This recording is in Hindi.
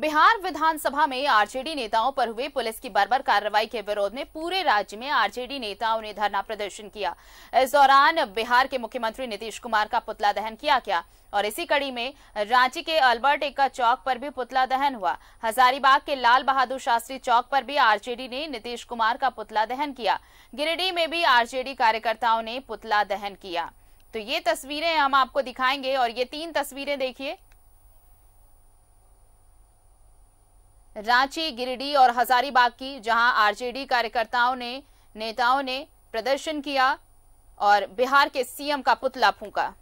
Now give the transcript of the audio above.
बिहार विधानसभा में आरजेडी नेताओं पर हुए पुलिस की बर्बर कार्रवाई के विरोध में पूरे राज्य में आरजेडी नेताओं ने धरना प्रदर्शन किया इस दौरान बिहार के मुख्यमंत्री नीतीश कुमार का पुतला दहन किया गया और इसी कड़ी में रांची के अल्बर्ट एक्का चौक पर भी पुतला दहन हुआ हजारीबाग के लाल बहादुर शास्त्री चौक पर भी आरजेडी ने नीतीश कुमार का पुतला दहन किया गिरिडीह में भी आरजेडी कार्यकर्ताओं ने पुतला दहन किया तो ये तस्वीरें हम आपको दिखाएंगे और ये तीन तस्वीरें देखिए रांची गिरिडीह और हजारीबाग की जहां आरजेडी कार्यकर्ताओं ने नेताओं ने प्रदर्शन किया और बिहार के सीएम का पुतला फूंका